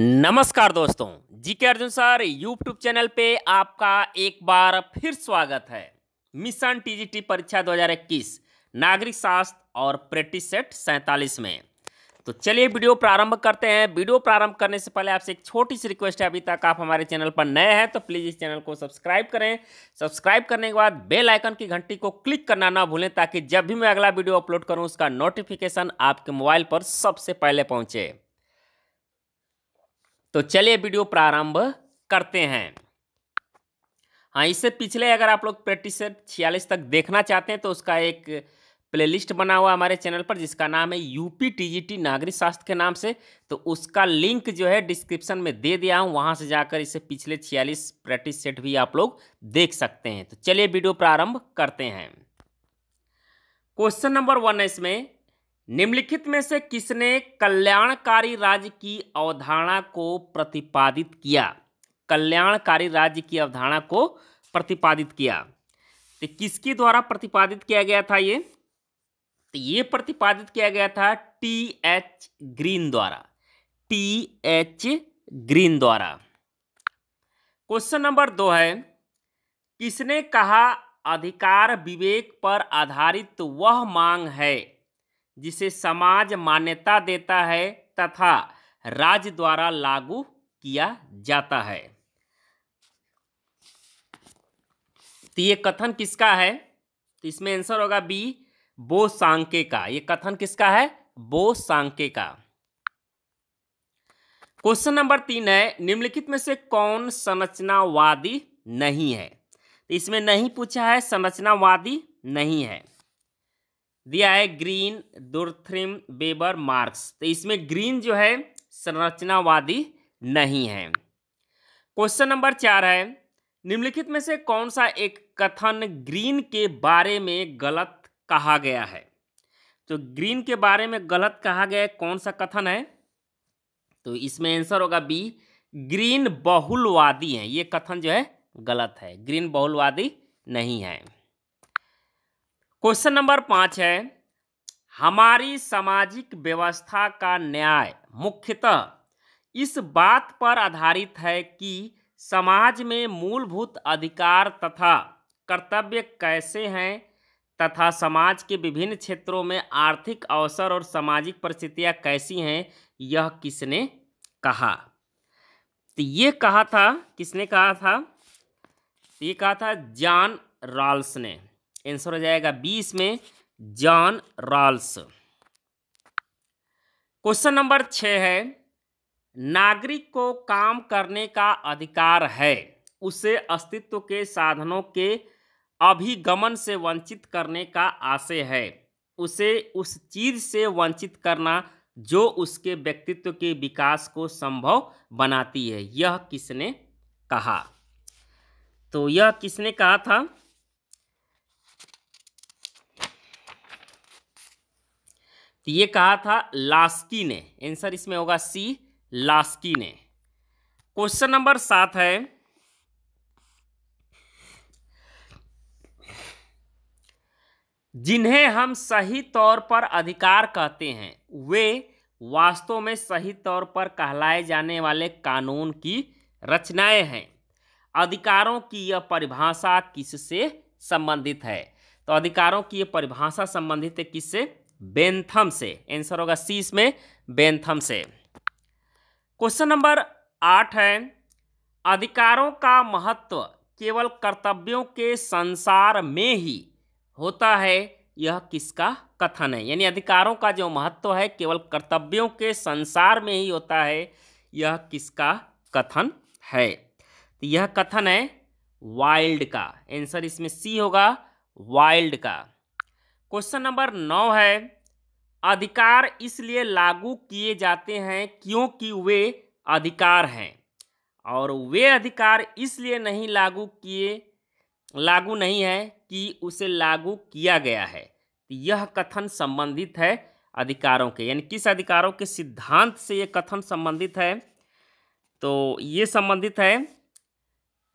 नमस्कार दोस्तों GK Arjun sir YouTube channel पे आपका एक बार फिर स्वागत है मिशन टीजीटी परीक्षा 2021 नागरिक शास्त्र और प्रैक्टिस सेट सैंतालीस में तो चलिए वीडियो प्रारंभ करते हैं वीडियो प्रारंभ करने से पहले आपसे एक छोटी सी रिक्वेस्ट है अभी तक आप हमारे चैनल पर नए हैं तो प्लीज़ इस चैनल को सब्सक्राइब करें सब्सक्राइब करने के बाद बेल आइकन की घंटी को क्लिक करना ना भूलें ताकि जब भी मैं अगला वीडियो अपलोड करूं उसका नोटिफिकेशन आपके मोबाइल पर सबसे पहले पहुंचे तो चलिए वीडियो प्रारंभ करते हैं हाँ इससे पिछले अगर आप लोग प्रैक्टिस सेट छियालीस तक देखना चाहते हैं तो उसका एक प्लेलिस्ट बना हुआ हमारे चैनल पर जिसका नाम है यूपी टीजीटी नागरिक शास्त्र के नाम से तो उसका लिंक जो है डिस्क्रिप्शन में दे दिया हूँ वहाँ से जाकर इसे पिछले छियालीस प्रैक्टिस सेट भी आप लोग देख सकते हैं तो चलिए वीडियो प्रारंभ करते हैं क्वेश्चन नंबर वन है इसमें निम्नलिखित में से किसने कल्याणकारी राज्य की अवधारणा को प्रतिपादित किया कल्याणकारी राज्य की अवधारणा को प्रतिपादित किया तो किसके द्वारा प्रतिपादित किया गया था ये तो ये प्रतिपादित किया गया था टी एच ग्रीन द्वारा टी एच ग्रीन द्वारा क्वेश्चन नंबर दो है किसने कहा अधिकार विवेक पर आधारित वह मांग है जिसे समाज मान्यता देता है तथा राज्य द्वारा लागू किया जाता है तो ये कथन किसका है तो इसमें आंसर होगा बी बो सांके का ये कथन किसका है बो सांके का क्वेश्चन नंबर तीन है निम्नलिखित में से कौन संरचनावादी नहीं है तो इसमें नहीं पूछा है संरचनावादी नहीं है दिया है ग्रीन दुर्थ्रिम बेबर मार्क्स तो इसमें ग्रीन जो है संरचनावादी नहीं है क्वेश्चन नंबर चार है निम्नलिखित में से कौन सा एक कथन ग्रीन के बारे में गलत कहा गया है तो ग्रीन के बारे में गलत कहा गया कौन सा कथन है तो इसमें आंसर होगा बी ग्रीन बहुलवादी हैं ये कथन जो है गलत है ग्रीन बहुलवादी नहीं है क्वेश्चन नंबर पाँच है हमारी सामाजिक व्यवस्था का न्याय मुख्यतः इस बात पर आधारित है कि समाज में मूलभूत अधिकार तथा कर्तव्य कैसे हैं तथा समाज के विभिन्न क्षेत्रों में आर्थिक अवसर और सामाजिक परिस्थितियाँ कैसी हैं यह किसने कहा तो ये कहा था किसने कहा था ये कहा था जॉन रॉल्स ने आंसर हो जाएगा बीस में जॉन रॉल्स क्वेश्चन नंबर छ है नागरिक को काम करने का अधिकार है उसे अस्तित्व के साधनों के अभिगमन से वंचित करने का आशय है उसे उस चीज से वंचित करना जो उसके व्यक्तित्व के विकास को संभव बनाती है यह किसने कहा तो यह किसने कहा था तो ये कहा था लास्की ने आंसर इसमें होगा सी लास्की ने क्वेश्चन नंबर सात है जिन्हें हम सही तौर पर अधिकार कहते हैं वे वास्तव में सही तौर पर कहलाए जाने वाले कानून की रचनाएं हैं अधिकारों की यह परिभाषा किससे संबंधित है तो अधिकारों की यह परिभाषा संबंधित है किससे बेंथम से आंसर होगा सी इसमें बेंथम से क्वेश्चन नंबर आठ है अधिकारों का महत्व केवल कर्तव्यों के संसार में ही होता है यह किसका कथन है यानी अधिकारों का जो महत्व है केवल कर्तव्यों के संसार में ही होता है यह किसका कथन है तो यह कथन है वाइल्ड का आंसर इसमें सी होगा वाइल्ड का क्वेश्चन नंबर नौ है अधिकार इसलिए लागू किए जाते हैं क्योंकि वे अधिकार हैं और वे अधिकार इसलिए नहीं लागू किए लागू नहीं है कि उसे लागू किया गया है तो यह कथन संबंधित है अधिकारों के यानी किस अधिकारों के सिद्धांत से ये कथन संबंधित है तो ये संबंधित है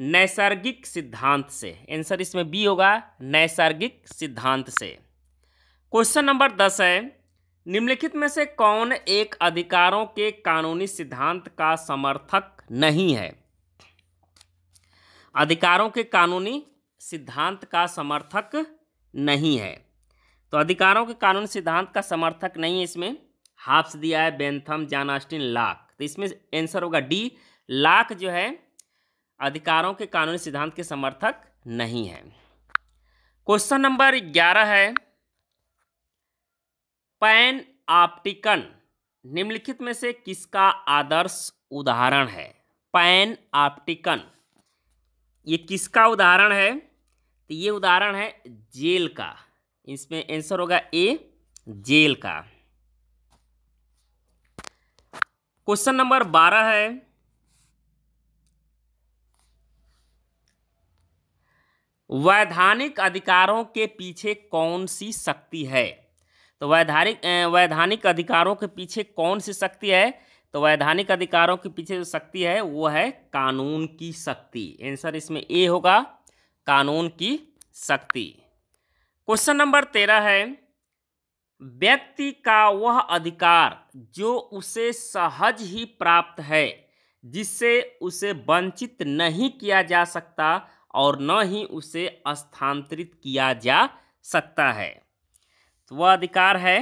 नैसर्गिक सिद्धांत से आंसर इसमें बी होगा नैसर्गिक सिद्धांत से क्वेश्चन नंबर दस है निम्नलिखित में से कौन एक अधिकारों के कानूनी सिद्धांत का समर्थक नहीं है अधिकारों के कानूनी सिद्धांत का समर्थक नहीं है तो अधिकारों के कानूनी सिद्धांत का समर्थक नहीं है इसमें हाफ्स दिया है बेंथम जान ऑस्टिन लाख तो इसमें आंसर होगा डी लाख जो है अधिकारों के कानूनी सिद्धांत के समर्थक नहीं है क्वेश्चन नंबर ग्यारह है पैन ऑप्टिकन निम्नलिखित में से किसका आदर्श उदाहरण है पैन ऑप्टिकन ये किसका उदाहरण है तो ये उदाहरण है जेल का इसमें आंसर होगा ए जेल का क्वेश्चन नंबर बारह है वैधानिक अधिकारों के पीछे कौन सी शक्ति है तो वैधानिक वैधानिक अधिकारों के पीछे कौन सी शक्ति है तो वैधानिक अधिकारों के पीछे जो शक्ति है वो है कानून की शक्ति आंसर इसमें ए होगा कानून की शक्ति क्वेश्चन नंबर तेरह है व्यक्ति का वह अधिकार जो उसे सहज ही प्राप्त है जिससे उसे वंचित नहीं किया जा सकता और न ही उसे स्थानांतरित किया जा सकता है तो वह अधिकार है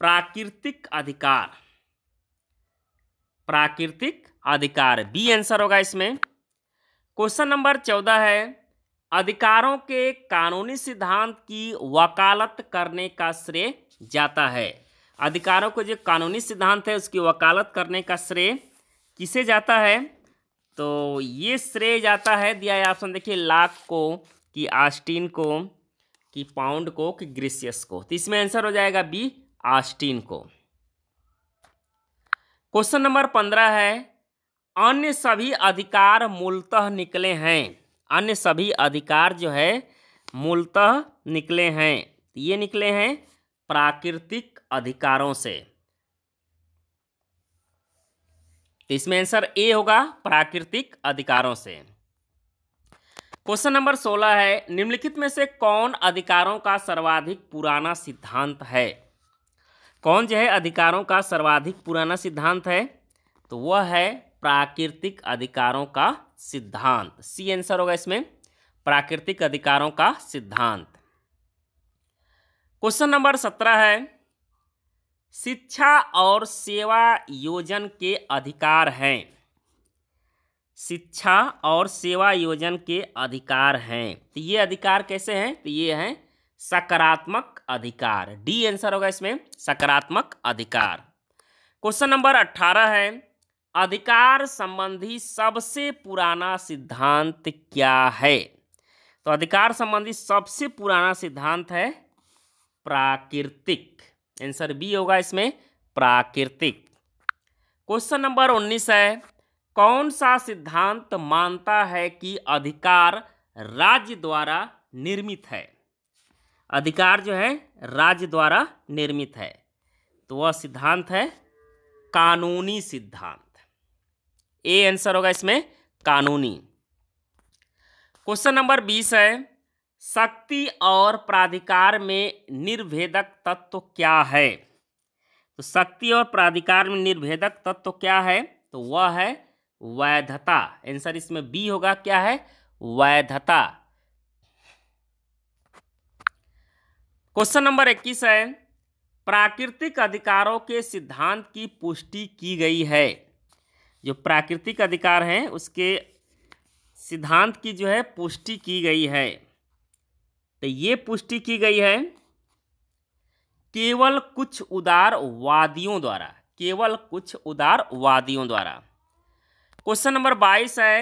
प्राकृतिक अधिकार प्राकृतिक अधिकार बी आंसर होगा इसमें क्वेश्चन नंबर चौदह है अधिकारों के कानूनी सिद्धांत की वकालत करने का श्रेय जाता है अधिकारों को जो कानूनी सिद्धांत है उसकी वकालत करने का श्रेय किसे जाता है तो ये श्रेय जाता है दिया है ऑप्शन देखिए लाख को कि आस्टिन को कि पाउंड को कि ग्रीसियस को तो इसमें आंसर हो जाएगा बी आस्टीन को क्वेश्चन नंबर पंद्रह है अन्य सभी अधिकार मूलतः निकले हैं अन्य सभी अधिकार जो है मूलतः निकले हैं तो ये निकले हैं प्राकृतिक अधिकारों से तो इसमें आंसर ए होगा प्राकृतिक अधिकारों से क्वेश्चन नंबर सोलह है निम्नलिखित में से कौन अधिकारों का सर्वाधिक पुराना सिद्धांत है कौन जो है अधिकारों का सर्वाधिक पुराना सिद्धांत है तो वह है प्राकृतिक अधिकारों का सिद्धांत सी आंसर होगा इसमें प्राकृतिक अधिकारों का सिद्धांत क्वेश्चन नंबर सत्रह है शिक्षा और सेवा योजन के अधिकार हैं शिक्षा और सेवा योजन के अधिकार हैं तो ये अधिकार कैसे हैं तो ये हैं सकारात्मक अधिकार डी आंसर होगा इसमें सकारात्मक अधिकार क्वेश्चन नंबर अट्ठारह है अधिकार संबंधी सबसे पुराना सिद्धांत क्या है तो अधिकार संबंधी सबसे पुराना सिद्धांत है प्राकृतिक आंसर बी होगा इसमें प्राकृतिक क्वेश्चन नंबर उन्नीस है कौन सा सिद्धांत मानता है कि अधिकार राज्य द्वारा निर्मित है अधिकार जो है राज्य द्वारा निर्मित है तो वह सिद्धांत है कानूनी सिद्धांत ए आंसर होगा इसमें कानूनी क्वेश्चन नंबर बीस है शक्ति और प्राधिकार में निर्भेदक तत्व क्या है तो शक्ति और प्राधिकार में निर्भेदक तत्व क्या है तो वह है वैधता आंसर इसमें बी होगा क्या है वैधता क्वेश्चन नंबर इक्कीस है प्राकृतिक अधिकारों के सिद्धांत की पुष्टि की गई है जो प्राकृतिक अधिकार हैं उसके सिद्धांत की जो है पुष्टि की गई है तो ये पुष्टि की गई है केवल कुछ उदारवादियों द्वारा केवल कुछ उदारवादियों द्वारा क्वेश्चन नंबर बाईस है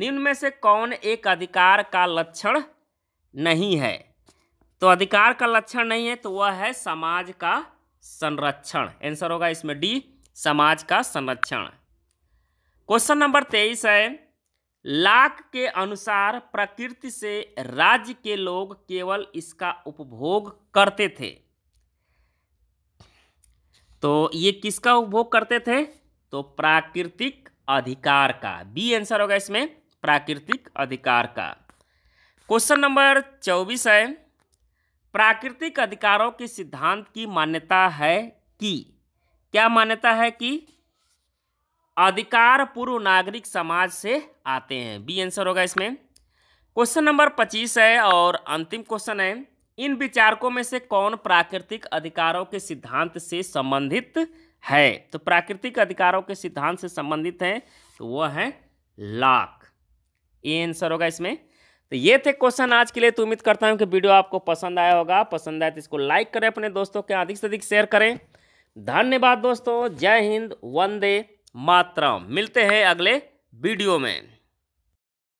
निम्न में से कौन एक अधिकार का लक्षण नहीं है तो अधिकार का लक्षण नहीं है तो वह है समाज का संरक्षण आंसर होगा इसमें डी समाज का संरक्षण क्वेश्चन नंबर तेईस है लाख के अनुसार प्रकृति से राज्य के लोग केवल इसका उपभोग करते थे तो ये किसका उपभोग करते थे तो प्राकृतिक अधिकार का बी आंसर होगा इसमें प्राकृतिक अधिकार का क्वेश्चन नंबर चौबीस है प्राकृतिक अधिकारों के सिद्धांत की मान्यता है कि क्या मान्यता है कि अधिकार पूर्व नागरिक समाज से आते हैं बी आंसर होगा इसमें क्वेश्चन नंबर पच्चीस है और अंतिम क्वेश्चन है इन विचारकों में से कौन प्राकृतिक अधिकारों के सिद्धांत से संबंधित है तो प्राकृतिक अधिकारों के सिद्धांत से संबंधित हैं तो वह है लाख ये आंसर होगा इसमें तो ये थे क्वेश्चन आज के लिए तो उम्मीद करता हूँ कि वीडियो आपको पसंद आया होगा पसंद आए तो इसको लाइक करें अपने दोस्तों के अधिक से अधिक शेयर करें धन्यवाद दोस्तों जय हिंद वंदे मातरम मिलते हैं अगले वीडियो में